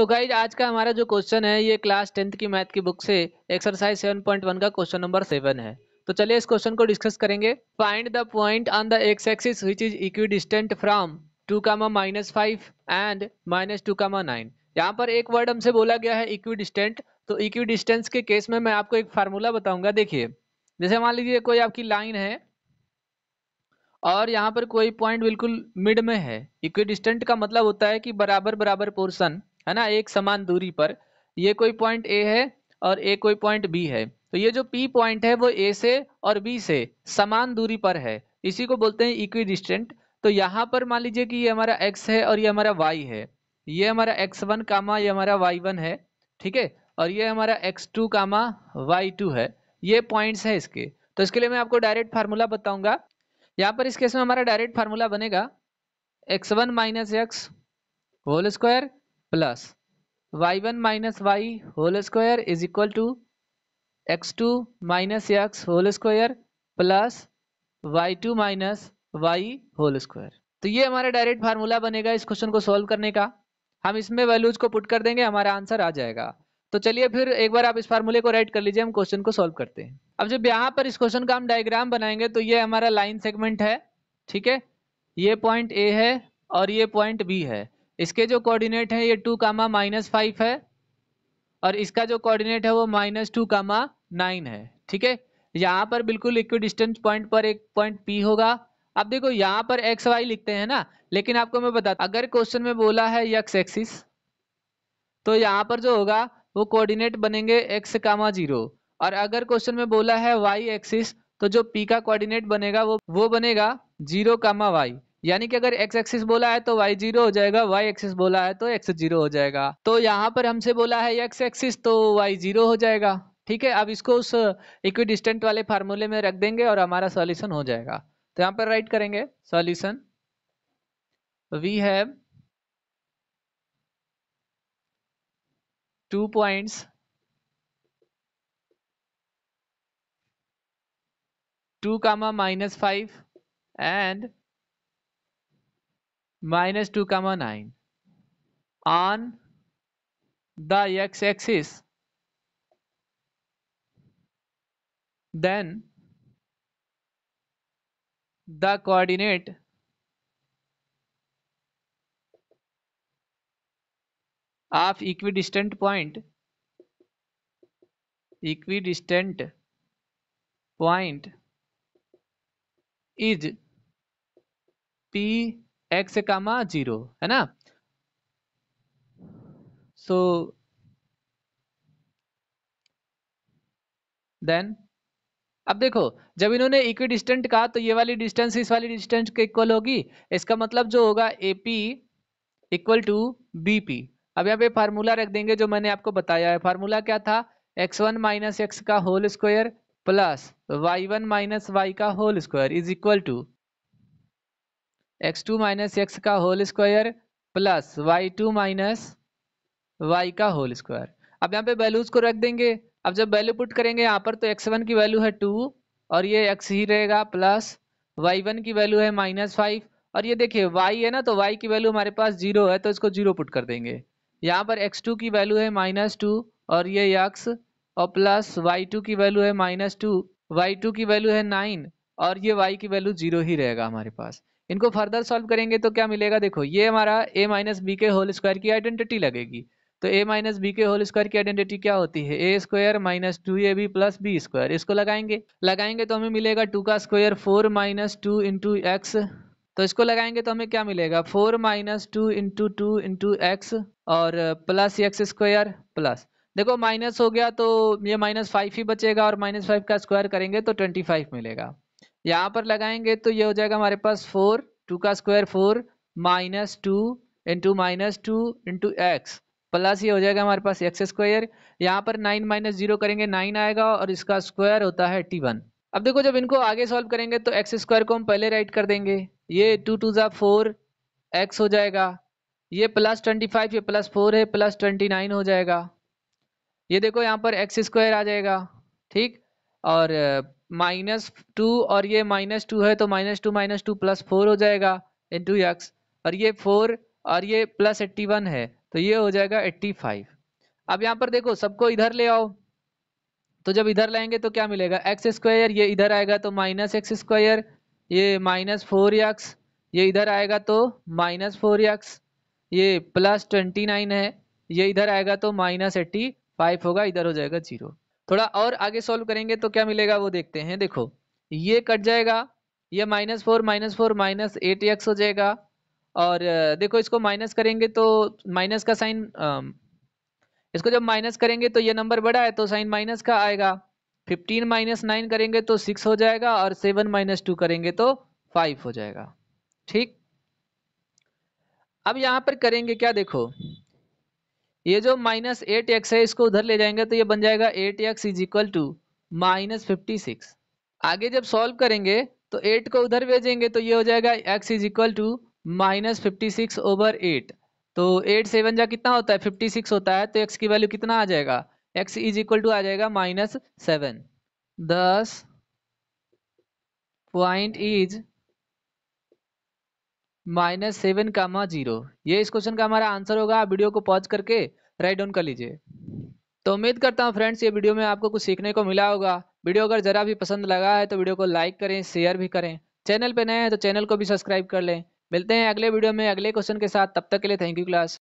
तो गाइज आज का हमारा जो क्वेश्चन है ये क्लास टेंथ की मैथ की बुक से एक्सरसाइज सेवन पॉइंट वन का क्वेश्चन नंबर सेवन है तो चलिए इस क्वेश्चन को डिस्कस करेंगे find the point on the x axis which is equidistant from two comma minus five and minus two comma nine यहाँ पर एक वर्ड हमसे बोला गया है इक्वी डिस्टेंट तो इक्वी डिस्टेंस के केस में मैं आपको एक फार्मूला बताऊंगा देखिए जैसे मान लीजिए कोई आपकी लाइन है और यहाँ पर कोई पॉइंट बिल्कुल मिड में है इक्वी डिस्टेंट का मतलब होता है कि बराबर बराबर पोर्सन है ना एक समान दूरी पर ये कोई पॉइंट ए है और ए कोई पॉइंट बी है तो ये जो पी पॉइंट है वो ए से और बी से समान दूरी पर है इसी को बोलते हैं इक्वी डिस्टेंट तो यहाँ पर मान लीजिए कि ये हमारा एक्स है और ये हमारा वाई है ये हमारा एक्स वन कामा ये हमारा वाई वन है ठीक है और ये हमारा x two comma y two है ये पॉइंट्स है इसके तो इसके लिए मैं आपको डायरेक्ट फार्मूला बताऊंगा यहाँ पर इस केस में हमारा डायरेक्ट फार्मूला बनेगा x one minus x whole square plus y one minus y whole square is equal to x two minus x whole square plus y two minus y whole square तो ये हमारा direct formula बनेगा इस question को solve करने का हम इसमें वैल्यूज को पुट कर देंगे हमारा आंसर आ जाएगा तो चलिए फिर एक बार आप इस फार्मूले को राइट कर लीजिए हम क्वेश्चन को सॉल्व करते हैं अब जब यहाँ पर इस क्वेश्चन का हम डायग्राम बनाएंगे तो ये हमारा लाइन सेगमेंट है ठीक है ये पॉइंट ए है और ये पॉइंट बी है इसके जो कोऑर्डिनेट है ये टू कामा माइनस फाइव है और इसका जो कोऑर्डिनेट है वो माइनस टू कामा नाइन है ठीक है यहाँ पर बिल्कुल इक्वी डिस्टेंस पॉइंट पर एक पॉइंट पी होगा अब देखो यहाँ पर एक्स वाई लिखते हैं ना लेकिन आपको मैं बता अगर क्वेश्चन में बोला है यक्स एक्सिस तो यहाँ पर जो होगा वो कोऑर्डिनेट बनेंगे एक्स कामा जीरो और अगर क्वेश्चन में बोला है वाई एक्सिस तो जो पी का कोऑर्डिनेट बनेगा वो वो बनेगा जीरो कामा वाई यानी कि अगर एक्स एक्सिस बोला है तो वाई जीरो हो जाएगा वाई एक्सिस बोला है तो एक्स जीरो हो जाएगा तो यहाँ पर हमसे बोला है एक्स एक्सिस तो वाई जीरो हो जाएगा ठीक है अब इसको उस इक्विडिस्टेंट डिस्टेंट वाले फार्मूले में रख देंगे और हमारा सॉल्यूशन हो जाएगा तो यहाँ पर राइट करेंगे solution we have two points two comma minus five and minus 2 comma 9 on the x-axis then the coordinate of equidistant point equidistant point is p x comma zero है ना सो so, देन अब देखो जब इन्होंने equi distant कहा तो ये वाली डिस्टेंस इस वाली डिस्टेंस के इक्वल होगी इसका मतलब जो होगा एपी इक्वल टू बीपी अब यहाँ पे फार्मूला रख देंगे जो मैंने आपको बताया है फार्मूला क्या था एक्स वन माइनस एक्स का whole square plus y one minus y का whole square is equal to x two minus x का whole square plus y two minus y का होल स्क्वायर अब यहाँ पे वैल्यूज को रख देंगे अब जब वैल्यू पुट करेंगे यहाँ पर तो एक्स वन की वैल्यू है टू और ये एक्स ही रहेगा प्लस वाई वन की वैल्यू है माइनस फाइव और ये देखिए वाई है ना तो वाई की वैल्यू हमारे पास जीरो है तो इसको जीरो पुट कर देंगे यहाँ पर एक्स टू की वैल्यू है माइनस टू और ये x और प्लस वाई टू की वैल्यू है माइनस टू वाई टू की वैल्यू है नाइन और ये वाई की वैल्यू जीरो ही रहेगा हमारे पास इनको फर्दर सॉल्व करेंगे तो क्या मिलेगा देखो ये हमारा ए माइनस बी के होल स्क्वायर की आइडेंटिटी लगेगी तो ए माइनस बी के होल स्क्वायर की आइडेंटिटी क्या होती है a square minus two a b plus b square इसको लगाएंगे लगाएंगे तो हमें मिलेगा टू का square four minus two into x तो इसको लगाएंगे तो हमें क्या मिलेगा four minus two into two into x और प्लस एक्स स्क्वायर प्लस देखो माइनस हो गया तो ये माइनस फाइव ही बचेगा और माइनस फाइव का स्क्वायर करेंगे तो ट्वेंटी फाइव मिलेगा यहाँ पर लगाएंगे तो ये हो जाएगा हमारे पास फोर टू का square four minus two into minus two into x plus ये हो जाएगा हमारे पास एक्स स्क्वायर यहाँ पर नाइन माइनस जीरो करेंगे नाइन आएगा और इसका स्क्वायर होता है टी वन अब देखो जब इनको आगे सॉल्व करेंगे तो एक्स स्क्वायर को हम पहले राइट कर देंगे ये टू टू ज़ा फोर एक्स हो जाएगा ये प्लस ट्वेंटी फाइव ये प्लस फोर है प्लस ट्वेंटी नाइन हो जाएगा ये देखो यहाँ पर एक्स स्क्वायर आ जाएगा ठीक और माइनस टू और ये माइनस टू है तो minus two minus two plus four हो जाएगा इन टू एक्स और ये फोर और ये प्लस एट्टी वन है तो ये हो जाएगा एट्टी फाइव अब यहाँ पर देखो सबको इधर ले आओ तो जब इधर लाएंगे तो क्या मिलेगा एक्स स्क्वायर ये इधर आएगा तो माइनस एक्स स्क्वायर ये माइनस फोर एक्स ये इधर आएगा तो माइनस फोर एक्स ये प्लस ट्वेंटी नाइन है ये इधर आएगा तो माइनस एट्टी फाइव होगा इधर हो जाएगा जीरो थोड़ा और आगे सॉल्व करेंगे तो क्या मिलेगा वो देखते हैं देखो ये कट जाएगा ये minus four minus four minus eight x हो जाएगा और देखो इसको माइनस करेंगे तो माइनस का साइन इसको जब माइनस करेंगे तो ये नंबर बड़ा है तो साइन माइनस का आएगा फिफ्टीन माइनस नाइन करेंगे तो सिक्स हो जाएगा और सेवन माइनस टू करेंगे तो फाइव हो जाएगा ठीक अब यहाँ पर करेंगे क्या देखो ये जो माइनस एट एक्स है इसको उधर ले जाएंगे तो ये बन जाएगा eight x is equal to minus fifty six आगे जब सॉल्व करेंगे तो एट को उधर भेजेंगे तो ये हो जाएगा x is equal to minus fifty six over eight तो एट सेवन जा कितना होता है फिफ्टी सिक्स होता है तो एक्स की वैल्यू कितना आ जाएगा एक्स इज इक्वल टू आ जाएगा माइनस सेवन दस point is minus seven comma zero ये इस क्वेश्चन का हमारा आंसर होगा आप वीडियो को पॉज करके राइट डाउन कर लीजिए तो उम्मीद करता हूँ फ्रेंड्स ये वीडियो में आपको कुछ सीखने को मिला होगा वीडियो अगर ज़रा भी पसंद लगा है तो वीडियो को लाइक करें शेयर भी करें चैनल पर नए हैं तो चैनल को भी सब्सक्राइब कर लें मिलते हैं अगले वीडियो में अगले क्वेश्चन के साथ तब तक के लिए थैंक यू क्लास